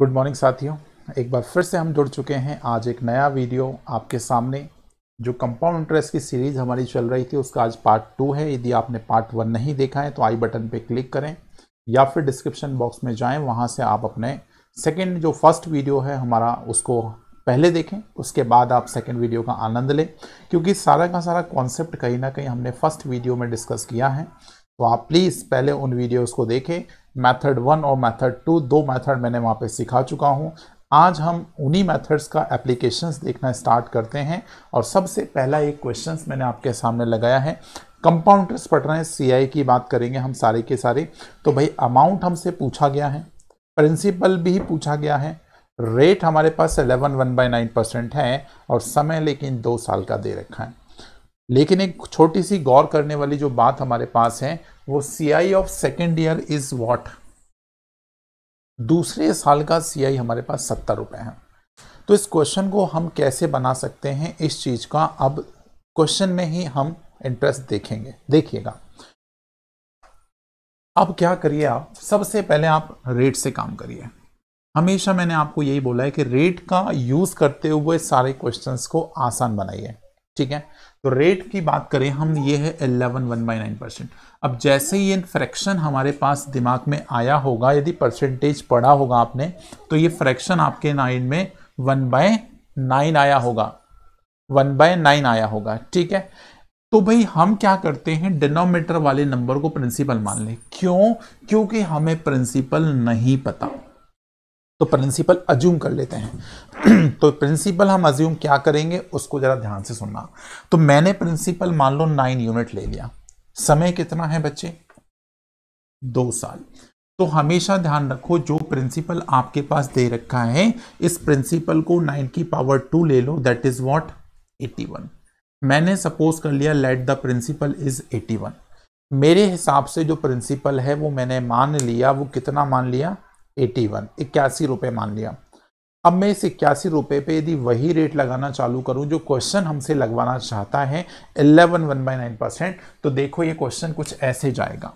Good morning साथियों एक बार फिर से हम जुड़ चुके हैं आज एक नया वीडियो आपके सामने जो कंपाउंड इंटरेस्ट की सीरीज़ हमारी चल रही थी उसका आज पार्ट टू है यदि आपने पार्ट वन नहीं देखा है तो आई बटन पे क्लिक करें या फिर डिस्क्रिप्शन बॉक्स में जाएं वहाँ से आप अपने सेकेंड जो फर्स्ट वीडियो है हमारा उसको पहले देखें उसके बाद आप सेकेंड वीडियो का आनंद लें क्योंकि सारा का सारा कॉन्सेप्ट कहीं ना कहीं हमने फर्स्ट वीडियो में डिस्कस किया है तो आप प्लीज़ पहले उन वीडियोज़ को देखें मेथड वन और मेथड टू दो मेथड मैंने वहाँ पे सिखा चुका हूँ आज हम उन्हीं मेथड्स का एप्लीकेशंस देखना स्टार्ट करते हैं और सबसे पहला एक क्वेश्चन मैंने आपके सामने लगाया है कंपाउंडर्स पढ़ रहे हैं सी की बात करेंगे हम सारे के सारे तो भाई अमाउंट हमसे पूछा गया है प्रिंसिपल भी पूछा गया है रेट हमारे पास eleven one by nine percent है और समय लेकिन दो साल का दे रखा है लेकिन एक छोटी सी गौर करने वाली जो बात हमारे पास है वो CI of second year is what दूसरे साल का आई हमारे पास सत्तर रुपये है तो इस क्वेश्चन को हम कैसे बना सकते हैं इस चीज़ का अब क्वेश्चन में ही हम इंटरेस्ट देखेंगे देखिएगा अब क्या करिए आप सबसे पहले आप रेट से काम करिए हमेशा मैंने आपको यही बोला है कि रेट का यूज़ करते हुए सारे क्वेश्चंस को आसान बनाइए ठीक है तो रेट की बात करें हम ये है eleven one by nine percent अब जैसे ही ये फ्रैक्शन हमारे पास दिमाग में आया होगा यदि परसेंटेज पढ़ा होगा आपने तो ये फ्रैक्शन आपके नाइन में वन बाय नाइन आया होगा वन बाय नाइन आया होगा ठीक है तो भाई हम क्या करते हैं डिनोमीटर वाले नंबर को प्रिंसिपल मान लें क्यों क्योंकि हमें प्रिंसिपल नहीं पता तो प्रिंसिपल अज्यूम कर लेते हैं तो प्रिंसिपल हम अज्यूम क्या करेंगे उसको ज़रा ध्यान से सुनना तो मैंने प्रिंसिपल मान लो नाइन यूनिट ले लिया समय कितना है बच्चे दो साल तो हमेशा ध्यान रखो जो प्रिंसिपल आपके पास दे रखा है इस प्रिंसिपल को नाइन की पावर टू ले लो that is what eighty one मैंने सपोज कर लिया let the principal is eighty one मेरे हिसाब से जो प्रिंसिपल है वो मैंने मान लिया वो कितना मान लिया एटी वन इक्यासी रुपये मान लिया अब मैं इस इक्यासी रुपये पे यदि वही रेट लगाना चालू करूं जो क्वेश्चन हमसे लगवाना चाहता है eleven one by nine percent तो देखो ये क्वेश्चन कुछ ऐसे जाएगा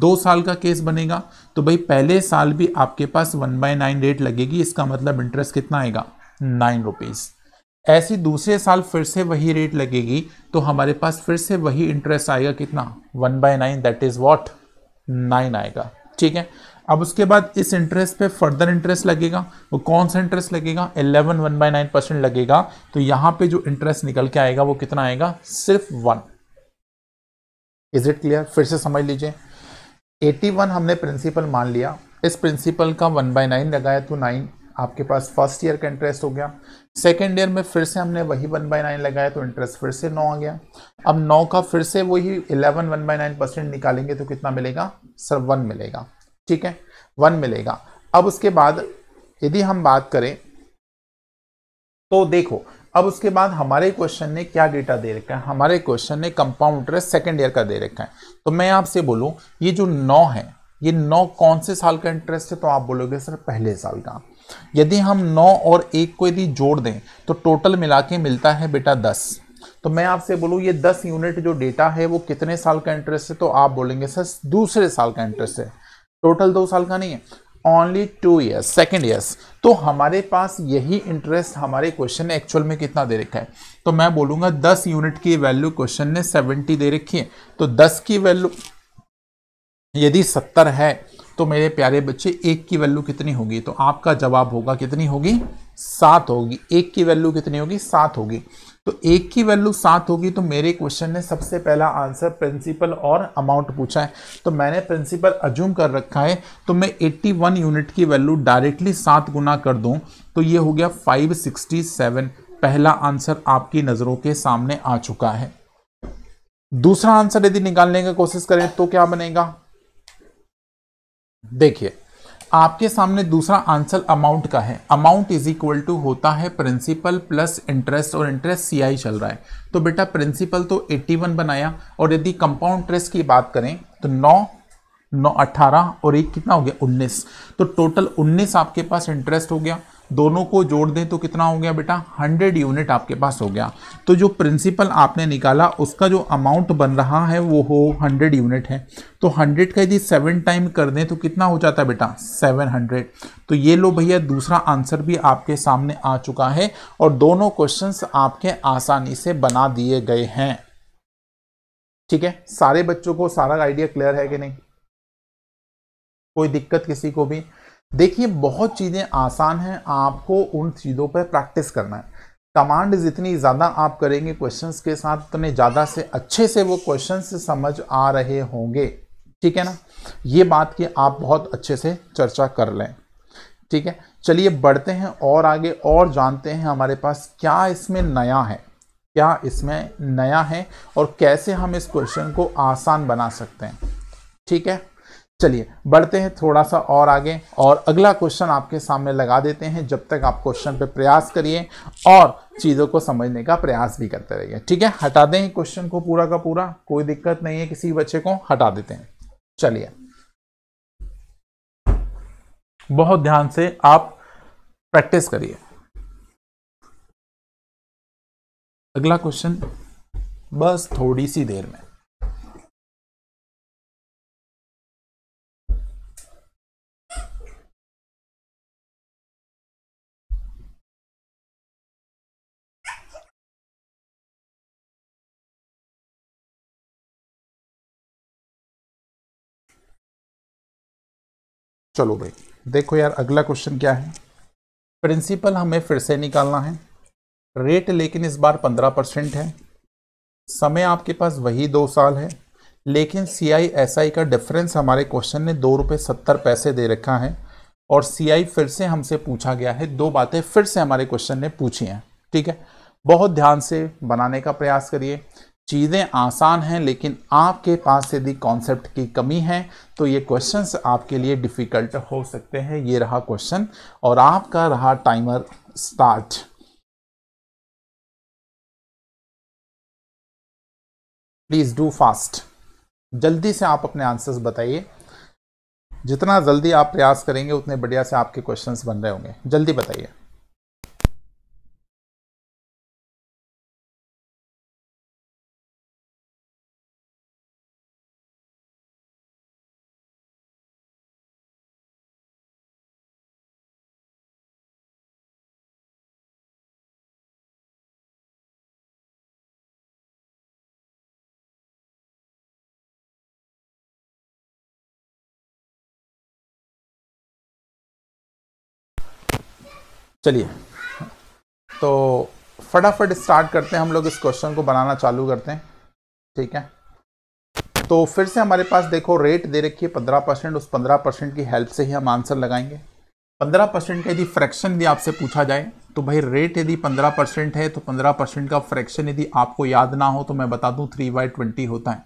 दो साल का केस बनेगा तो भाई पहले साल भी आपके पास वन बाई नाइन रेट लगेगी इसका मतलब इंटरेस्ट कितना आएगा नाइन रुपीज़ ऐसी दूसरे साल फिर से वही रेट लगेगी तो हमारे पास फिर से वही इंटरेस्ट आएगा कितना one by nine that is what nine आएगा ठीक है अब उसके बाद इस इंटरेस्ट पे फर्दर इंटरेस्ट लगेगा वो कौन सा इंटरेस्ट लगेगा 11 वन बाई नाइन परसेंट लगेगा तो यहाँ पे जो इंटरेस्ट निकल के आएगा वो कितना आएगा सिर्फ वन इज इट क्लियर फिर से समझ लीजिए 81 हमने प्रिंसिपल मान लिया इस प्रिंसिपल का वन बाय नाइन लगाया तो नाइन आपके पास फर्स्ट ईयर का इंटरेस्ट हो गया सेकेंड ईयर में फिर से हमने वही वन बाय नाइन लगाया तो इंटरेस्ट फिर से नौ आ गया अब नौ का फिर से वही eleven one by nine percent निकालेंगे तो कितना मिलेगा सर वन मिलेगा ठीक है वन मिलेगा अब उसके बाद यदि हम बात करें तो देखो अब उसके बाद हमारे क्वेश्चन ने क्या डेटा दे रखा है हमारे क्वेश्चन ने कंपाउंड इंटरेस्ट सेकेंड ईयर का दे रखा है तो मैं आपसे बोलूं ये जो नौ है ये नौ कौन से साल का इंटरेस्ट है तो आप बोलोगे सर पहले साल का यदि हम नौ और एक को यदि जोड़ दें तो टोटल मिला के मिलता है बेटा दस तो मैं आपसे बोलूँ ये दस यूनिट जो डेटा है वो कितने साल का इंटरेस्ट है तो आप बोलेंगे सर दूसरे साल का इंटरेस्ट है टोटल दो साल का नहीं है only two years second years तो हमारे पास यही इंटरेस्ट हमारे क्वेश्चन ने एक्चुअल में कितना दे रखा है तो मैं बोलूँगा दस यूनिट की वैल्यू क्वेश्चन ने सेवेंटी दे रखी है तो दस की वैल्यू यदि सत्तर है तो मेरे प्यारे बच्चे एक की वैल्यू कितनी होगी तो आपका जवाब होगा कितनी होगी सात होगी एक की वैल्यू कितनी होगी सात होगी तो एक की वैल्यू सात होगी तो मेरे क्वेश्चन ने सबसे पहला आंसर प्रिंसिपल और अमाउंट पूछा है तो मैंने प्रिंसिपल अज्यूम कर रखा है तो मैं एट्टी वन यूनिट की वैल्यू डायरेक्टली सात गुना कर दूं तो ये हो गया फाइव सिक्सटी सेवन पहला आंसर आपकी नज़रों के सामने आ चुका है दूसरा आंसर यदि निकालने की कोशिश करें तो क्या बनेगा देखिए आपके सामने दूसरा आंसर अमाउंट का है अमाउंट इज इक्वल टू होता है प्रिंसिपल प्लस इंटरेस्ट और इंटरेस्ट सीआई चल रहा है तो बेटा प्रिंसिपल तो 81 बनाया और यदि कंपाउंड इंटरेस्ट की बात करें तो 9 नौ अट्ठारह और एक कितना हो गया 19 तो टोटल 19 आपके पास इंटरेस्ट हो गया दोनों को जोड़ दें तो कितना हो गया बेटा 100 यूनिट आपके पास हो गया तो जो प्रिंसिपल आपने निकाला उसका जो अमाउंट बन रहा है वो हो 100 यूनिट है तो 100 का यदि सेवन टाइम कर दें तो कितना हो जाता है बेटा 700 तो ये लो भैया दूसरा आंसर भी आपके सामने आ चुका है और दोनों क्वेश्चन आपके आसानी से बना दिए गए हैं ठीक है सारे बच्चों को सारा आइडिया क्लियर है कि नहीं कोई दिक्कत किसी को भी देखिए बहुत चीज़ें आसान हैं आपको उन चीज़ों पर प्रैक्टिस करना है कमांड जितनी ज़्यादा आप करेंगे क्वेश्चंस के साथ उतने ज़्यादा से अच्छे से वो क्वेश्चन समझ आ रहे होंगे ठीक है ना ये बात की आप बहुत अच्छे से चर्चा कर लें ठीक है चलिए बढ़ते हैं और आगे और जानते हैं हमारे पास क्या इसमें नया है क्या इसमें नया है और कैसे हम इस क्वेश्चन को आसान बना सकते हैं ठीक है चलिए बढ़ते हैं थोड़ा सा और आगे और अगला क्वेश्चन आपके सामने लगा देते हैं जब तक आप क्वेश्चन पे प्रयास करिए और चीज़ों को समझने का प्रयास भी करते रहिए ठीक है हटा दें क्वेश्चन को पूरा का पूरा कोई दिक्कत नहीं है किसी बच्चे को हटा देते हैं चलिए बहुत ध्यान से आप प्रैक्टिस करिए अगला क्वेश्चन बस थोड़ी सी देर में चलो भाई देखो यार अगला क्वेश्चन क्या है प्रिंसिपल हमें फिर से निकालना है रेट लेकिन इस बार पंद्रह परसेंट है समय आपके पास वही दो साल है लेकिन सी आई एस आई का डिफरेंस हमारे क्वेश्चन ने दो रुपये सत्तर पैसे दे रखा है और सी आई फिर से हमसे पूछा गया है दो बातें फिर से हमारे क्वेश्चन ने पूछी हैं ठीक है बहुत ध्यान से बनाने का प्रयास करिए चीज़ें आसान हैं लेकिन आपके पास यदि कॉन्सेप्ट की कमी है तो ये क्वेश्चंस आपके लिए डिफ़िकल्ट हो सकते हैं ये रहा क्वेश्चन और आपका रहा timer start please do fast जल्दी से आप अपने आंसर्स बताइए जितना जल्दी आप प्रयास करेंगे उतने बढ़िया से आपके क्वेश्चंस बन रहे होंगे जल्दी बताइए चलिए तो फटाफट स्टार्ट करते हैं हम लोग इस क्वेश्चन को बनाना चालू करते हैं ठीक है तो फिर से हमारे पास देखो रेट दे रखी है पंद्रह परसेंट उस पंद्रह परसेंट की हेल्प से ही हम आंसर लगाएंगे पंद्रह परसेंट का यदि फ्रैक्शन भी आपसे पूछा जाए तो भाई रेट यदि पंद्रह परसेंट है तो पंद्रह परसेंट का फ्रैक्शन यदि आपको याद ना हो तो मैं बता दूं थ्री बाय ट्वेंटी होता है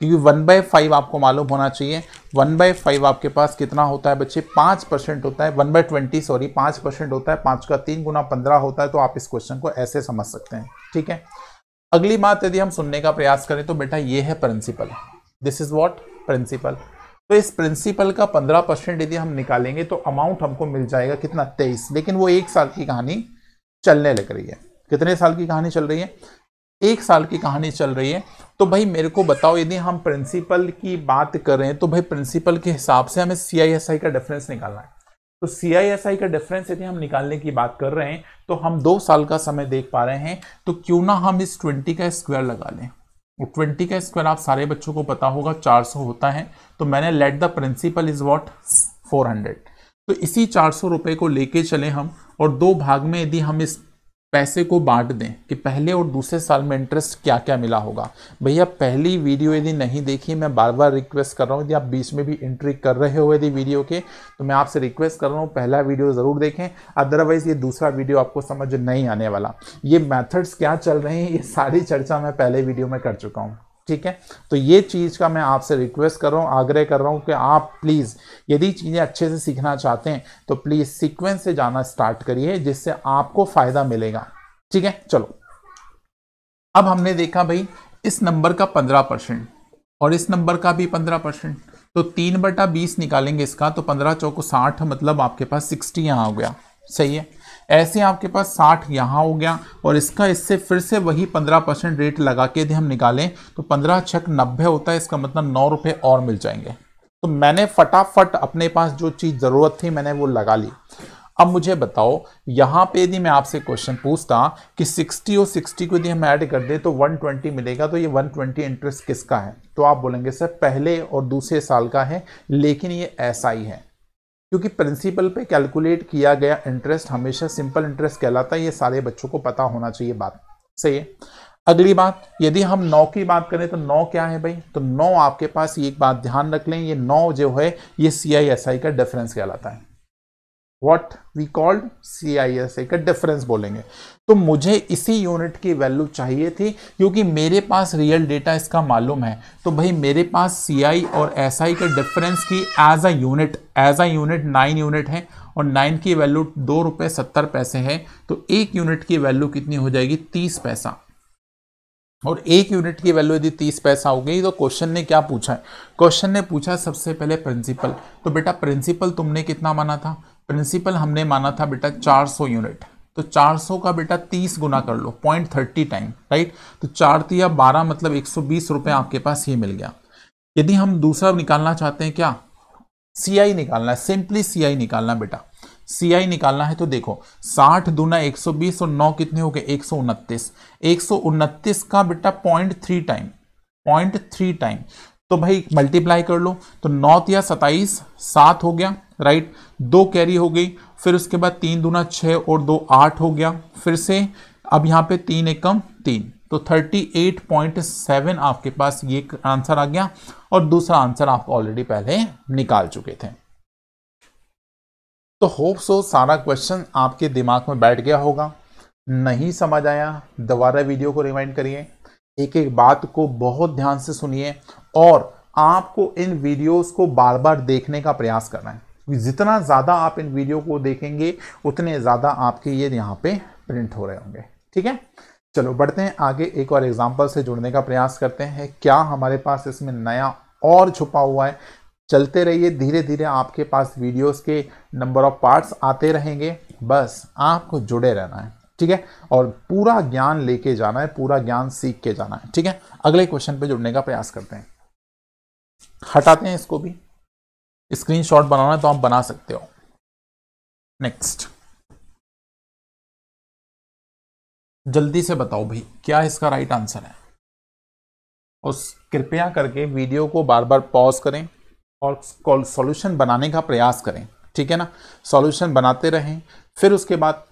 क्योंकि वन बाय फाइव आपको मालूम होना चाहिए वन बाय फाइव आपके पास कितना होता है बच्चे पाँच परसेंट होता है वन बाय ट्वेंटी सॉरी पाँच परसेंट होता है पाँच का तीन गुना पंद्रह होता है तो आप इस क्वेश्चन को ऐसे समझ सकते हैं ठीक है अगली बात यदि हम सुनने का प्रयास करें तो बेटा ये है principal this is what principal तो इस प्रिंसिपल का पंद्रह परसेंट यदि हम निकालेंगे तो अमाउंट हमको मिल जाएगा कितना तेईस लेकिन वो एक साल की कहानी चलने लग रही है कितने साल की कहानी चल रही है एक साल की कहानी चल रही है तो भाई मेरे को बताओ यदि हम प्रिंसिपल की बात कर रहे हैं तो भाई प्रिंसिपल के हिसाब से हमें सी का डिफरेंस निकालना है तो सी का डिफरेंस यदि हम निकालने की बात कर रहे हैं तो हम दो साल का समय देख पा रहे हैं तो क्यों ना हम इस ट्वेंटी का स्क्वायर लगा लें और ट्वेंटी का स्क्वायर आप सारे बच्चों को पता होगा चार सौ होता है तो मैंने let the principal is what four hundred तो इसी चार सौ रुपये को लेके चले हम और दो भाग में यदि हम इस पैसे को बांट दें कि पहले और दूसरे साल में इंटरेस्ट क्या क्या मिला होगा भैया पहली वीडियो यदि नहीं देखी मैं बार बार रिक्वेस्ट कर रहा हूँ यदि आप बीच में भी एंट्री कर रहे हो यदि वीडियो के तो मैं आपसे रिक्वेस्ट कर रहा हूँ पहला वीडियो ज़रूर देखें अदरवाइज़ ये दूसरा वीडियो आपको समझ नहीं आने वाला ये मैथड्स क्या चल रहे हैं ये सारी चर्चा मैं पहले वीडियो में कर चुका हूँ ठीक है तो ये चीज़ का मैं आपसे रिक्वेस्ट कर रहा हूँ आग्रह कर रहा हूँ कि आप प्लीज़ यदि चीज़ें अच्छे से सीखना चाहते हैं तो प्लीज़ सीक्वेंस से जाना स्टार्ट करिए जिससे आपको फ़ायदा मिलेगा ठीक है चलो अब हमने देखा भाई इस नंबर का पंद्रह परसेंट और इस नंबर का भी पंद्रह परसेंट तो तीन बटा बीस निकालेंगे इसका तो पंद्रह चौको साठ मतलब आपके पास सिक्सटी यहाँ हो गया सही है ऐसे आपके पास साठ यहाँ हो गया और इसका इससे फिर से वही पंद्रह परसेंट रेट लगा के यदि हम निकालें तो पंद्रह छक नब्बे होता है इसका मतलब नौ रुपये और मिल जाएंगे तो मैंने फटाफट अपने पास जो चीज़ ज़रूरत थी मैंने वो लगा ली अब मुझे बताओ यहाँ पे यदि मैं आपसे क्वेश्चन पूछता कि 60 और 60 को यदि हम ऐड कर दें तो 120 मिलेगा तो ये 120 इंटरेस्ट किसका है तो आप बोलेंगे सर पहले और दूसरे साल का है लेकिन ये ऐसा ही है क्योंकि प्रिंसिपल पे कैलकुलेट किया गया इंटरेस्ट हमेशा सिंपल इंटरेस्ट कहलाता है ये सारे बच्चों को पता होना चाहिए बात सही है अगली बात यदि हम नौ की बात करें तो नौ क्या है भाई तो नौ आपके पास ये एक बात ध्यान रख लें ये नौ जो है ये सी आई एस आई का डिफरेंस कहलाता है what we called C I S A का डिफरेंस बोलेंगे तो मुझे इसी यूनिट की वैल्यू चाहिए थी क्योंकि मेरे पास रियल डेटा इसका मालूम है तो भाई मेरे पास सी आई और एस आई का डिफरेंस की as a unit as a unit nine unit है और नाइन की वैल्यू दो रुपये सत्तर पैसे है तो एक यूनिट की वैल्यू कितनी हो जाएगी तीस पैसा और एक यूनिट की वैल्यू यदि तीस पैसा हो गई तो क्वेश्चन ने क्या पूछा है क्वेश्चन ने पूछा सबसे पहले प्रिंसिपल तो बेटा प्रिंसिपल तुमने कितना माना था प्रिंसिपल हमने माना था बेटा 400 यूनिट तो 400 का बेटा 30 गुना कर लो पॉइंट थर्टी टाइम राइट तो चार तिया बारह मतलब एक सौ आपके पास ये मिल गया यदि हम दूसरा निकालना चाहते हैं क्या सी आई निकालना है सिंपली सी आई निकालना बेटा सी आई निकालना है तो देखो साठ दुना एक सौ बीस और नौ कितने हो गए एक सौ उनतीस एक सौ उनतीस का बेटा point three time point three time तो भाई मल्टीप्लाई कर लो तो नौ या 27 सात हो गया राइट दो कैरी हो गई फिर उसके बाद तीन दूना छः और दो आठ हो गया फिर से अब यहाँ पे तीन एकम तीन तो 38.7 आपके पास ये आंसर आ गया और दूसरा आंसर आप ऑलरेडी पहले निकाल चुके थे तो होप सो सारा क्वेश्चन आपके दिमाग में बैठ गया होगा नहीं समझ आया दोबारा वीडियो को रिमाइंड करिए एक एक बात को बहुत ध्यान से सुनिए और आपको इन वीडियोस को बार बार देखने का प्रयास करना है जितना ज़्यादा आप इन वीडियो को देखेंगे उतने ज़्यादा आपके ये यहाँ पे प्रिंट हो रहे होंगे ठीक है चलो बढ़ते हैं आगे एक और एग्जाम्पल से जुड़ने का प्रयास करते हैं क्या हमारे पास इसमें नया और छुपा हुआ है चलते रहिए धीरे धीरे आपके पास वीडियोस के नंबर ऑफ पार्ट्स आते रहेंगे बस आपको जुड़े रहना है ठीक है और पूरा ज्ञान लेके जाना है पूरा ज्ञान सीख के जाना है ठीक है अगले क्वेश्चन पे जुड़ने का प्रयास करते हैं हटाते हैं इसको भी स्क्रीनशॉट बनाना है तो आप बना सकते हो नेक्स्ट जल्दी से बताओ भाई क्या इसका राइट आंसर है और कृपया करके वीडियो को बार बार पॉज करें और सॉल्यूशन बनाने का प्रयास करें ठीक है ना सॉल्यूशन बनाते रहें फिर उसके बाद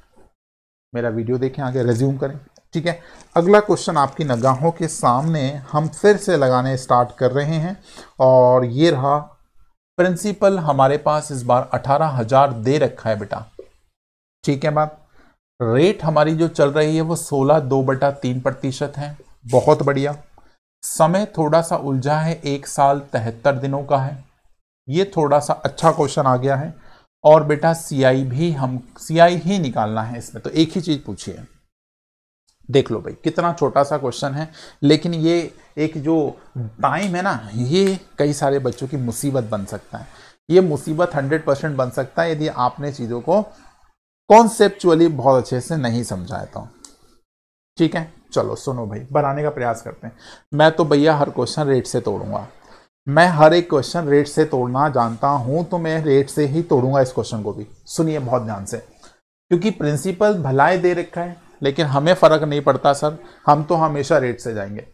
मेरा वीडियो देखें आगे रेज्यूम करें ठीक है अगला क्वेश्चन आपकी नगाहों के सामने हम फिर से लगाने स्टार्ट कर रहे हैं और ये रहा प्रिंसिपल हमारे पास इस बार अठारह हजार दे रखा है बेटा ठीक है बात रेट हमारी जो चल रही है वो सोलह दो बटा तीन प्रतिशत है बहुत बढ़िया समय थोड़ा सा उलझा है एक साल तिहत्तर दिनों का है ये थोड़ा सा अच्छा क्वेश्चन आ गया है और बेटा सीआई भी हम सीआई ही निकालना है इसमें तो एक ही चीज़ पूछिए देख लो भाई कितना छोटा सा क्वेश्चन है लेकिन ये एक जो टाइम है ना ये कई सारे बच्चों की मुसीबत बन सकता है ये मुसीबत हंड्रेड परसेंट बन सकता है यदि आपने चीज़ों को कॉन्सेप्चुअली बहुत अच्छे से नहीं समझाया था तो। ठीक है चलो सुनो भाई बनाने का प्रयास करते हैं मैं तो भैया हर क्वेश्चन रेट से तोड़ूंगा मैं हर एक क्वेश्चन रेट से तोड़ना जानता हूं तो मैं रेट से ही तोड़ूंगा इस क्वेश्चन को भी सुनिए बहुत ध्यान से क्योंकि प्रिंसिपल भलाई दे रखा है लेकिन हमें फ़र्क नहीं पड़ता सर हम तो हमेशा रेट से जाएंगे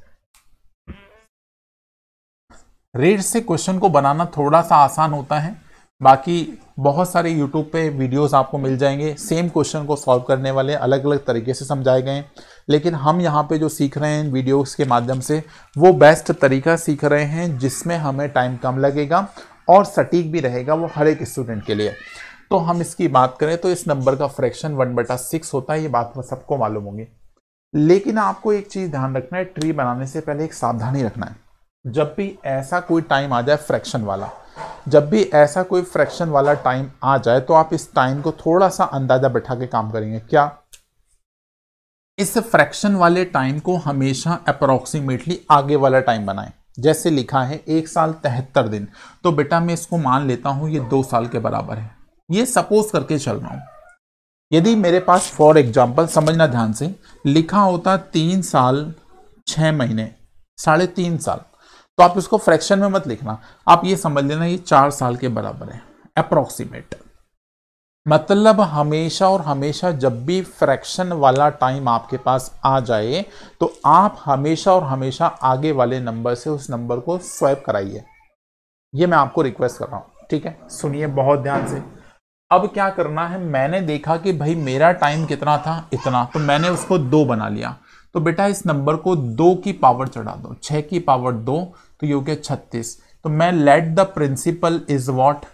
रेट से क्वेश्चन को बनाना थोड़ा सा आसान होता है बाकी बहुत सारे यूट्यूब पे वीडियोस आपको मिल जाएंगे सेम क्वेश्चन को सॉल्व करने वाले अलग अलग तरीके से समझाए गए हैं लेकिन हम यहाँ पे जो सीख रहे हैं वीडियोस के माध्यम से वो बेस्ट तरीका सीख रहे हैं जिसमें हमें टाइम कम लगेगा और सटीक भी रहेगा वो हर एक स्टूडेंट के लिए तो हम इसकी बात करें तो इस नंबर का फ्रैक्शन वन बटा सिक्स होता है ये बात सबको मालूम होगी लेकिन आपको एक चीज़ ध्यान रखना है ट्री बनाने से पहले एक सावधानी रखना है जब भी ऐसा कोई टाइम आ जाए फ्रैक्शन वाला जब भी ऐसा कोई फ्रैक्शन वाला टाइम आ जाए तो आप इस टाइम को थोड़ा सा अंदाजा बैठा के काम करेंगे क्या इस फ्रैक्शन वाले टाइम को हमेशा अप्रोक्सीमेटली आगे वाला टाइम बनाएं जैसे लिखा है एक साल तिहत्तर दिन तो बेटा मैं इसको मान लेता हूं ये दो साल के बराबर है ये सपोज करके चल रहा हूँ यदि मेरे पास फॉर एग्जाम्पल समझना ध्यान से लिखा होता तीन साल छः महीने साढ़े तीन साल तो आप इसको फ्रैक्शन में मत लिखना आप ये समझ लेना ये चार साल के बराबर है अप्रोक्सीमेट मतलब हमेशा और हमेशा जब भी फ्रैक्शन वाला टाइम आपके पास आ जाए तो आप हमेशा और हमेशा आगे वाले नंबर से उस नंबर को स्वैप कराइए ये मैं आपको रिक्वेस्ट कर रहा हूँ ठीक है सुनिए बहुत ध्यान से अब क्या करना है मैंने देखा कि भाई मेरा टाइम कितना था इतना तो मैंने उसको दो बना लिया तो बेटा इस नंबर को दो की पावर चढ़ा दो छः की पावर दो तो ये हो गया छत्तीस तो मैं let the principal is what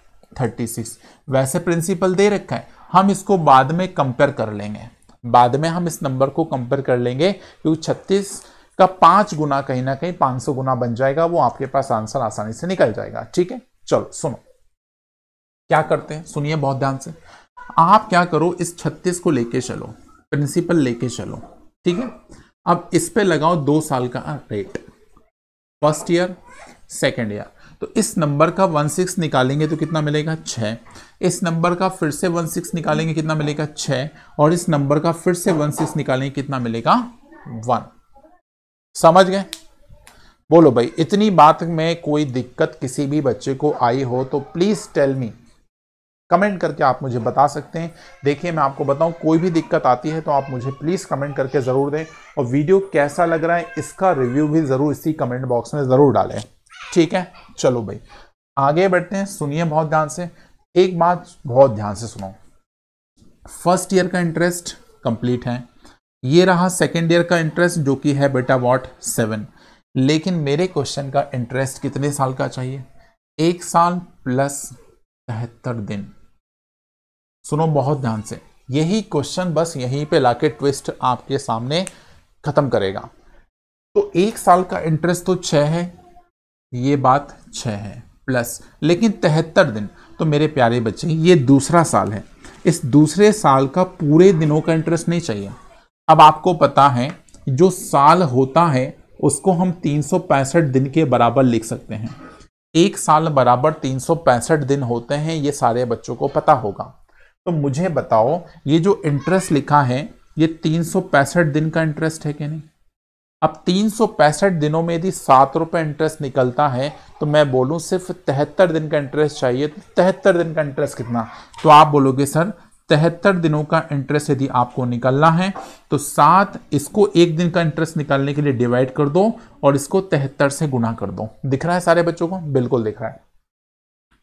thirty six वैसे प्रिंसिपल दे रखा है हम इसको बाद में कंपेयर कर लेंगे बाद में हम इस नंबर को कंपेयर कर लेंगे क्योंकि छत्तीस का पाँच गुना कहीं ना कहीं पाँच सौ गुना बन जाएगा वो आपके पास आंसर आसानी से निकल जाएगा ठीक है चलो सुनो क्या करते हैं सुनिए बहुत ध्यान से आप क्या करो इस छत्तीस को लेके चलो प्रिंसिपल लेके चलो ठीक है अब इस पे लगाओ दो साल का rate first year second year तो इस नंबर का वन सिक्स निकालेंगे तो कितना मिलेगा छ इस नंबर का फिर से वन सिक्स निकालेंगे कितना मिलेगा छ और इस नंबर का फिर से वन सिक्स निकालेंगे कितना मिलेगा वन समझ गए बोलो भाई इतनी बात में कोई दिक्कत किसी भी बच्चे को आई हो तो प्लीज़ टेल मी कमेंट करके आप मुझे बता सकते हैं देखिए मैं आपको बताऊं कोई भी दिक्कत आती है तो आप मुझे प्लीज़ कमेंट करके ज़रूर दें और वीडियो कैसा लग रहा है इसका रिव्यू भी ज़रूर इसी कमेंट बॉक्स में ज़रूर डालें ठीक है चलो भाई आगे बढ़ते हैं सुनिए बहुत ध्यान से एक बात बहुत ध्यान से सुनो फर्स्ट ईयर का इंटरेस्ट कंप्लीट है ये रहा सेकेंड ईयर का इंटरेस्ट जो कि है बेटा वॉट सेवन लेकिन मेरे क्वेश्चन का इंटरेस्ट कितने साल का चाहिए एक साल प्लस तिहत्तर दिन सुनो बहुत ध्यान से यही क्वेश्चन बस यहीं पे लाके ट्विस्ट आपके सामने खत्म करेगा तो एक साल का इंटरेस्ट तो छः है ये बात छः है प्लस लेकिन तिहत्तर दिन तो मेरे प्यारे बच्चे ये दूसरा साल है इस दूसरे साल का पूरे दिनों का इंटरेस्ट नहीं चाहिए अब आपको पता है जो साल होता है उसको हम तीन दिन के बराबर लिख सकते हैं एक साल बराबर तीन दिन होते हैं ये सारे बच्चों को पता होगा तो मुझे बताओ ये जो इंटरेस्ट लिखा है ये तीन दिन का इंटरेस्ट है कि नहीं अब तीन दिनों में यदि सात रुपये इंटरेस्ट निकलता है तो मैं बोलूँ सिर्फ तिहत्तर दिन का इंटरेस्ट चाहिए तो तिहत्तर दिन का इंटरेस्ट कितना तो आप बोलोगे सर तिहत्तर दिनों का इंटरेस्ट यदि आपको निकलना है तो सात इसको एक दिन का इंटरेस्ट निकालने के लिए डिवाइड कर दो और इसको तिहत्तर से गुना कर दो दिख रहा है सारे बच्चों को बिल्कुल दिख रहा है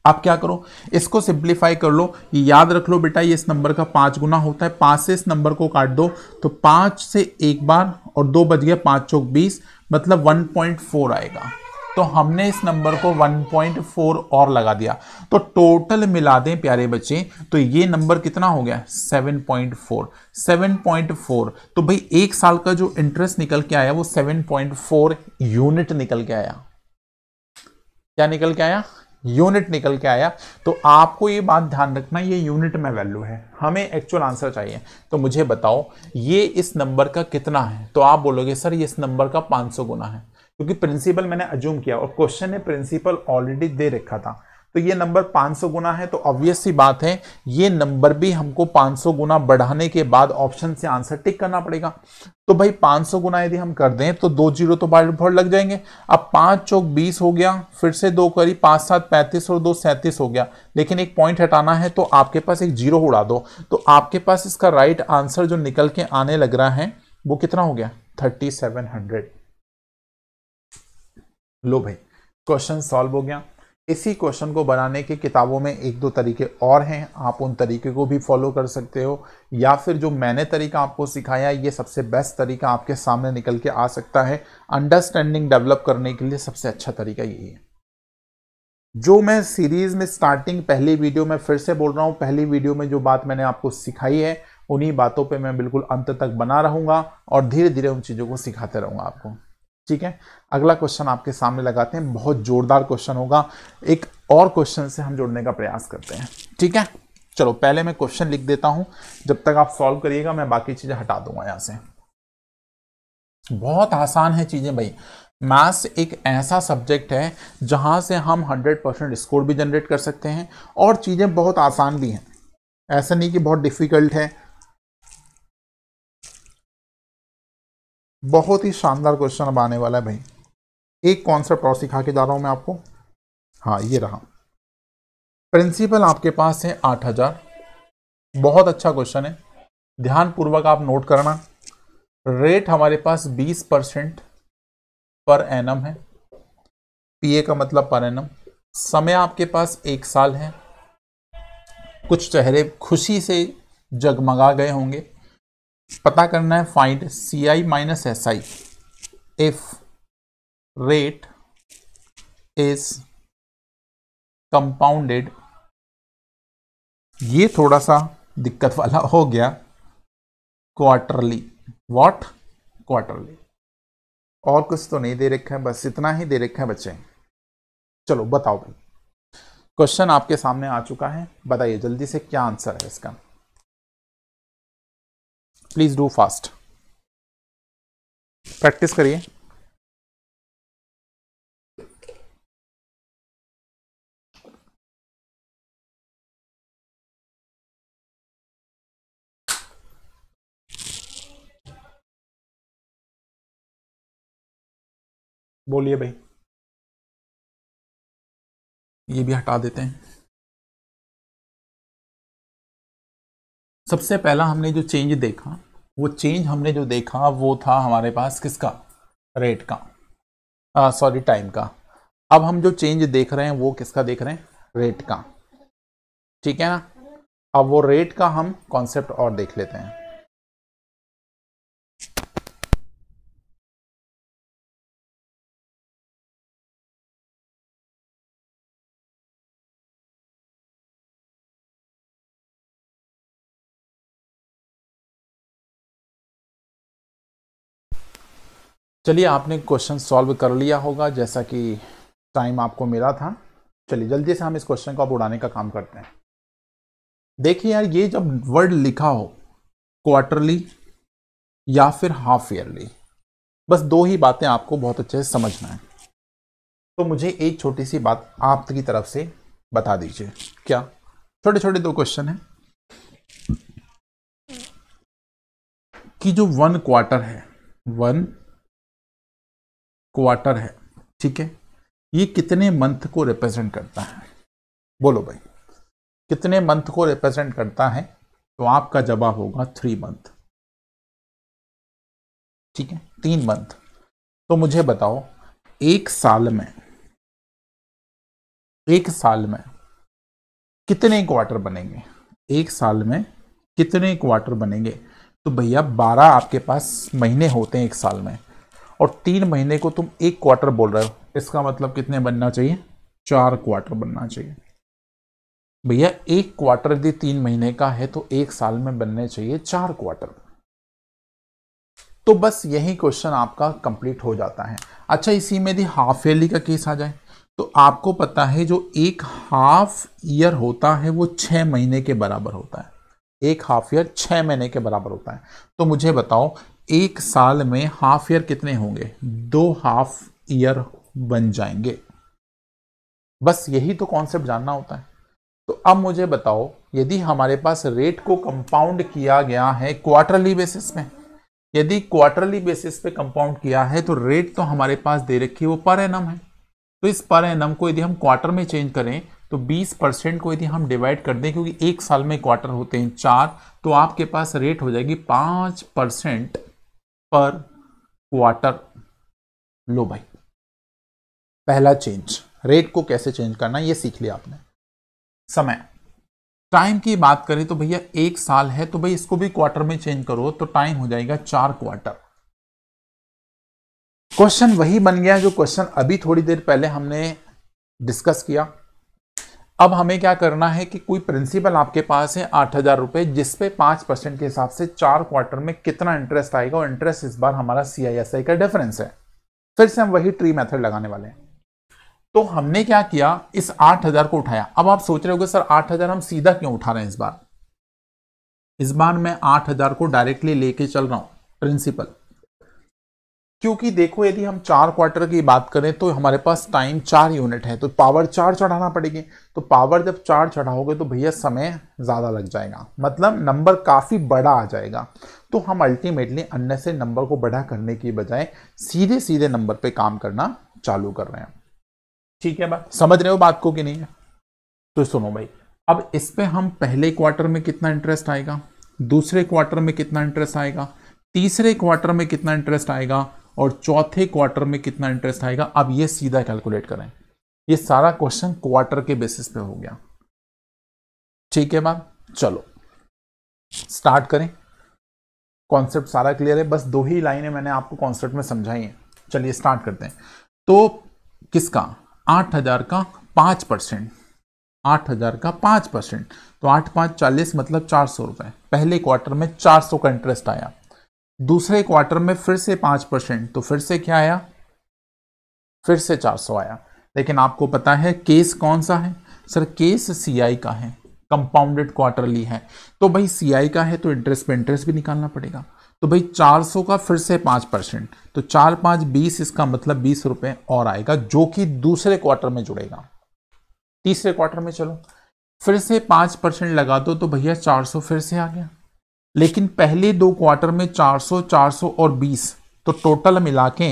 आप क्या करो इसको सिंप्लीफाई कर लो ये याद रख लो बेटा ये इस नंबर का पाँच गुना होता है पाँच से इस नंबर को काट दो तो पाँच से एक बार और दो बज गया पाँच चौक बीस मतलब वन पॉइंट फोर आएगा तो हमने इस नंबर को 1.4 और लगा दिया तो टोटल मिला दें प्यारे बच्चे तो ये नंबर कितना हो गया 7.4 7.4 तो भाई एक साल का जो इंटरेस्ट निकल के आया वो 7.4 यूनिट निकल के आया क्या निकल के आया यूनिट निकल के आया तो आपको ये बात ध्यान रखना ये यूनिट में वैल्यू है हमें एक्चुअल आंसर चाहिए तो मुझे बताओ ये इस नंबर का कितना है तो आप बोलोगे सर ये इस नंबर का 500 गुना है क्योंकि प्रिंसिपल मैंने अज्यूम किया और क्वेश्चन ने प्रिंसिपल ऑलरेडी दे रखा था तो ये नंबर 500 गुना है तो ऑब्वियस सी बात है ये नंबर भी हमको 500 गुना बढ़ाने के बाद ऑप्शन से आंसर टिक करना पड़ेगा तो भाई 500 गुना यदि हम कर दें तो दो जीरो तो बार बार लग जाएंगे अब पाँच चौक बीस हो गया फिर से दो करी पाँच सात पैंतीस और दो सैंतीस हो गया लेकिन एक पॉइंट हटाना है तो आपके पास एक जीरो उड़ा दो तो आपके पास इसका राइट आंसर जो निकल के आने लग रहा है वो कितना हो गया थर्टी सेवन हंड्रेड लो भाई क्वेश्चन सॉल्व हो गया इसी क्वेश्चन को बनाने के किताबों में एक दो तरीके और हैं आप उन तरीके को भी फॉलो कर सकते हो या फिर जो मैंने तरीका आपको सिखाया ये सबसे बेस्ट तरीका आपके सामने निकल के आ सकता है अंडरस्टैंडिंग डेवलप करने के लिए सबसे अच्छा तरीका यही है जो मैं सीरीज़ में स्टार्टिंग पहली वीडियो में फिर से बोल रहा हूँ पहली वीडियो में जो बात मैंने आपको सिखाई है उन्हीं बातों पे मैं बिल्कुल अंत तक बना रहूँगा और धीरे धीरे उन चीज़ों को सिखाते रहूँगा आपको ठीक है अगला क्वेश्चन आपके सामने लगाते हैं बहुत जोरदार क्वेश्चन होगा एक और क्वेश्चन से हम जोड़ने का प्रयास करते हैं ठीक है चलो पहले मैं क्वेश्चन लिख देता हूं जब तक आप सॉल्व करिएगा मैं बाकी चीजें हटा दूंगा यहां से बहुत आसान है चीजें भाई मैथ्स एक ऐसा सब्जेक्ट है जहां से हम 100 परसेंट स्कोर भी जनरेट कर सकते हैं और चीज़ें बहुत आसान भी हैं ऐसा नहीं कि बहुत डिफ़िकल्ट है बहुत ही शानदार क्वेश्चन अब आने वाला है भाई एक कॉन्सेप्ट और सिखा के जा रहा हूं मैं आपको हाँ ये रहा प्रिंसिपल आपके पास है आठ हजार बहुत अच्छा क्वेश्चन है ध्यानपूर्वक आप नोट करना रेट हमारे पास बीस परसेंट पर एनम है पीए का मतलब पर एनम समय आपके पास एक साल है कुछ चेहरे खुशी से जगमगा गए होंगे पता करना है find C I minus S I if rate is compounded ये थोड़ा सा दिक्कत वाला हो गया क्वार्टरली व्हाट क्वार्टरली और कुछ तो नहीं दे रखा है बस इतना ही दे रखा है बच्चे चलो बताओ भाई क्वेश्चन आपके सामने आ चुका है बताइए जल्दी से क्या आंसर है इसका प्लीज़ डू फास्ट प्रैक्टिस करिए बोलिए भाई ये भी हटा देते हैं सबसे पहला हमने जो चेंज देखा वो चेंज हमने जो देखा वो था हमारे पास किसका रेट का सॉरी टाइम का अब हम जो चेंज देख रहे हैं वो किसका देख रहे हैं रेट का ठीक है ना अब वो रेट का हम कॉन्सेप्ट और देख लेते हैं चलिए आपने क्वेश्चन सॉल्व कर लिया होगा जैसा कि टाइम आपको मिला था चलिए जल्दी से हम इस क्वेश्चन को अब उड़ाने का काम करते हैं देखिए यार ये जब वर्ड लिखा हो क्वार्टरली या फिर हाफ ईयरली बस दो ही बातें आपको बहुत अच्छे से समझना है तो मुझे एक छोटी सी बात आपकी तरफ से बता दीजिए क्या छोटे छोटे दो क्वेश्चन हैं कि जो वन क्वार्टर है वन क्वार्टर है ठीक है ये कितने मंथ को रिप्रेजेंट करता है बोलो भाई कितने मंथ को रिप्रेजेंट करता है तो आपका जवाब होगा थ्री मंथ ठीक है तीन मंथ तो मुझे बताओ एक साल में एक साल में कितने क्वार्टर बनेंगे एक साल में कितने क्वार्टर बनेंगे तो भैया बारह आपके पास महीने होते हैं एक साल में और तीन महीने को तुम एक क्वार्टर बोल रहे हो इसका मतलब कितने बनना चाहिए चार क्वार्टर बनना चाहिए भैया एक क्वार्टर यदि तीन महीने का है तो एक साल में बनने चाहिए चार क्वार्टर तो बस यही क्वेश्चन आपका कंप्लीट हो जाता है अच्छा इसी में यदि हाफ ईयरली का केस आ जाए तो आपको पता है जो एक हाफ ईयर होता है वो छः महीने के बराबर होता है एक हाफ ईयर छः महीने के बराबर होता है तो मुझे बताओ एक साल में हाफ ईयर कितने होंगे दो हाफ ईयर बन जाएंगे बस यही तो कॉन्सेप्ट जानना होता है तो अब मुझे बताओ यदि हमारे पास रेट को कंपाउंड किया गया है क्वार्टरली बेसिस में यदि क्वार्टरली बेसिस पे कंपाउंड किया है तो रेट तो हमारे पास दे रखी है वो पर एनम है तो इस पर एनम को यदि हम क्वार्टर में चेंज करें तो 20 परसेंट को यदि हम डिवाइड कर दें क्योंकि एक साल में क्वार्टर होते हैं चार तो आपके पास रेट हो जाएगी पाँच परसेंट पर क्वार्टर लो भाई पहला चेंज रेट को कैसे चेंज करना ये सीख लिया आपने समय टाइम की बात करें तो भैया एक साल है तो भाई इसको भी क्वार्टर में चेंज करो तो टाइम हो जाएगा चार क्वार्टर क्वेश्चन वही बन गया जो क्वेश्चन अभी थोड़ी देर पहले हमने डिस्कस किया अब हमें क्या करना है कि कोई प्रिंसिपल आपके पास है आठ हज़ार रुपए जिसपे पांच परसेंट के हिसाब से चार क्वार्टर में कितना इंटरेस्ट आएगा और इंटरेस्ट इस बार हमारा सीआईएसआई का डिफरेंस है फिर से हम वही ट्री मेथड लगाने वाले हैं तो हमने क्या किया इस आठ हज़ार को उठाया अब आप सोच रहे हो सर आठ हज़ार हम सीधा क्यों उठा रहे हैं इस बार इस बार मैं आठ हज़ार को डायरेक्टली लेके चल रहा हूं प्रिंसिपल क्योंकि देखो यदि हम चार क्वार्टर की बात करें तो हमारे पास टाइम चार यूनिट है तो पावर चार चढ़ाना पड़ेगी तो पावर जब चार चढ़ाओगे तो भैया समय ज़्यादा लग जाएगा मतलब नंबर काफ़ी बड़ा आ जाएगा तो हम अल्टीमेटली अन्य से नंबर को बड़ा करने की बजाय सीधे सीधे नंबर पर काम करना चालू कर रहे हैं ठीक है बात समझ रहे हो बात को कि नहीं है तो सुनो भाई अब इस पर हम पहले क्वार्टर में कितना इंटरेस्ट आएगा दूसरे क्वार्टर में कितना इंटरेस्ट आएगा तीसरे क्वार्टर में कितना इंटरेस्ट आएगा और चौथे क्वार्टर में कितना इंटरेस्ट आएगा अब ये सीधा कैलकुलेट करें ये सारा क्वेश्चन क्वार्टर के बेसिस पे हो गया ठीक है बात चलो स्टार्ट करें कॉन्सेप्ट सारा क्लियर है बस दो ही लाइनें मैंने आपको कॉन्सेप्ट में समझाई हैं चलिए स्टार्ट करते हैं तो किसका आठ हजार का पांच परसेंट आठ हजार का पांच परसेंट तो आठ पांच चालीस मतलब चार सौ रुपए पहले क्वार्टर में चार सौ का इंटरेस्ट आया दूसरे क्वार्टर में फिर से पांच परसेंट तो फिर से क्या आया फिर से चार सौ आया लेकिन आपको पता है केस कौन सा है सर केस सीआई का है कंपाउंडेड क्वार्टरली है तो भाई सीआई का है तो इंटरेस्ट पे इंटरेस्ट भी निकालना पड़ेगा तो भाई 400 का फिर से पांच परसेंट तो चार पांच बीस इसका मतलब बीस रुपए और आएगा जो कि दूसरे क्वार्टर में जुड़ेगा तीसरे क्वार्टर में चलो फिर से पांच परसेंट लगा दो तो भैया 400 फिर से आ गया लेकिन पहले दो क्वार्टर में 400 400 और 20 तो टोटल मिला के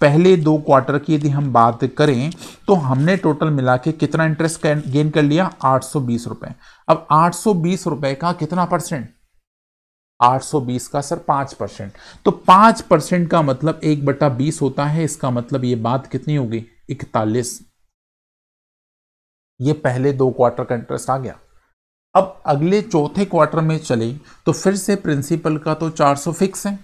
पहले दो क्वार्टर की यदि हम बात करें तो हमने टोटल मिला के कितना इंटरेस्ट गेन कर लिया आठ सौ रुपए अब आठ सौ रुपए का कितना परसेंट 820 का सर 5 परसेंट तो 5 परसेंट का मतलब एक बटा बीस होता है इसका मतलब ये बात कितनी होगी इकतालीस ये पहले दो क्वार्टर का इंटरेस्ट आ गया अब अगले चौथे क्वार्टर में चले तो फिर से प्रिंसिपल का तो 400 फिक्स है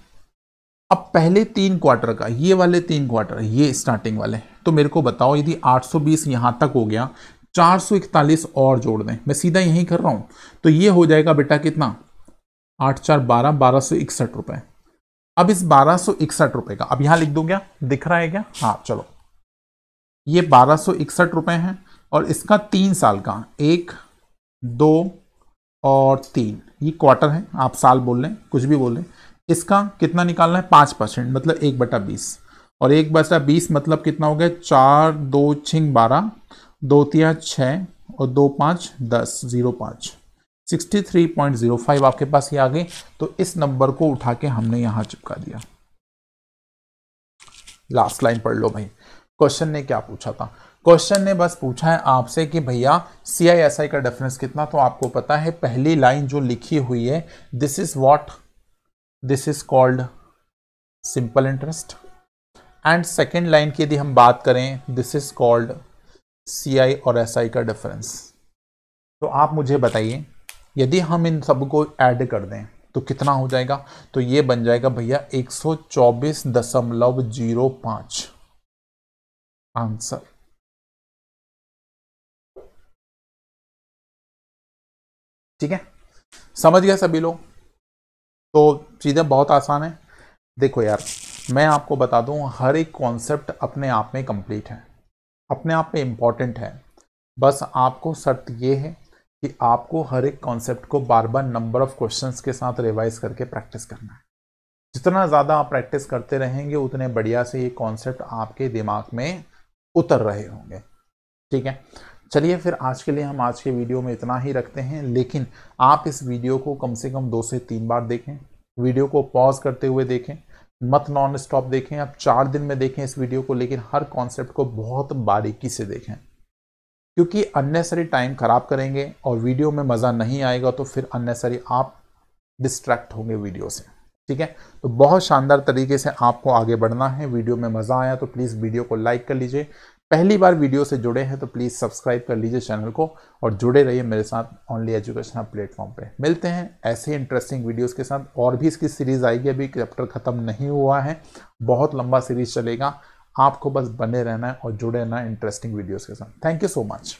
अब पहले तीन क्वार्टर का ये वाले तीन क्वार्टर ये स्टार्टिंग वाले तो मेरे को बताओ यदि 820 यहाँ तक हो गया 441 और जोड़ दें मैं सीधा यहीं कर रहा हूँ तो ये हो जाएगा बेटा कितना आठ चार बारह बारह सौ इकसठ रुपये अब इस बारह सौ इकसठ रुपये का अब यहाँ लिख दो क्या दिख रहा है क्या हाँ चलो ये बारह सौ इकसठ रुपये हैं और इसका तीन साल का एक दो और तीन ये क्वार्टर है आप साल बोल लें कुछ भी बोल लें इसका कितना निकालना है पाँच परसेंट मतलब एक बटा बीस और एक बटा बीस मतलब कितना हो गया चार दो छिंग बारह दो तिया छः और दो पाँच दस ज़ीरो पाँच sixty three point zero five आपके पास ये आ गए तो इस नंबर को उठा के हमने यहाँ चिपका दिया लास्ट लाइन पढ़ लो भाई क्वेश्चन ने क्या पूछा था क्वेश्चन ने बस पूछा है आपसे कि भैया सी आई एस आई का डिफरेंस कितना तो आपको पता है पहली लाइन जो लिखी हुई है this is what this is called simple interest and second line की यदि हम बात करें this is called C I और एस आई का डिफरेंस तो आप मुझे बताइए यदि हम इन सब को ऐड कर दें तो कितना हो जाएगा तो ये बन जाएगा भैया एक सौ चौबीस दशमलव जीरो पांच आंसर ठीक है समझ गया सभी लोग तो चीज़ें बहुत आसान है देखो यार मैं आपको बता दूं हर एक कॉन्सेप्ट अपने आप में कंप्लीट है अपने आप में इम्पॉर्टेंट है बस आपको शर्त ये है कि आपको हर एक कॉन्सेप्ट को बार बार नंबर ऑफ क्वेश्चंस के साथ रिवाइज करके प्रैक्टिस करना है जितना ज़्यादा आप प्रैक्टिस करते रहेंगे उतने बढ़िया से ये कॉन्सेप्ट आपके दिमाग में उतर रहे होंगे ठीक है चलिए फिर आज के लिए हम आज के वीडियो में इतना ही रखते हैं लेकिन आप इस वीडियो को कम से कम दो से तीन बार देखें वीडियो को पॉज करते हुए देखें मत नॉन स्टॉप देखें आप चार दिन में देखें इस वीडियो को लेकिन हर कॉन्सेप्ट को बहुत बारीकी से देखें क्योंकि अननेसरी टाइम ख़राब करेंगे और वीडियो में मज़ा नहीं आएगा तो फिर अननेसरी आप डिस्ट्रैक्ट होंगे वीडियो से ठीक है तो बहुत शानदार तरीके से आपको आगे बढ़ना है वीडियो में मज़ा आया तो प्लीज़ वीडियो को लाइक कर लीजिए पहली बार वीडियो से जुड़े हैं तो प्लीज़ सब्सक्राइब कर लीजिए चैनल को और जुड़े रहिए मेरे साथ ओनली एजुकेशन प्लेटफॉर्म पे मिलते हैं ऐसे इंटरेस्टिंग वीडियोस के साथ और भी इसकी सीरीज़ आएगी अभी चैप्टर ख़त्म नहीं हुआ है बहुत लंबा सीरीज़ चलेगा आपको बस बने रहना है और जुड़े रहना इंटरेस्टिंग वीडियोज़ के साथ थैंक यू सो मच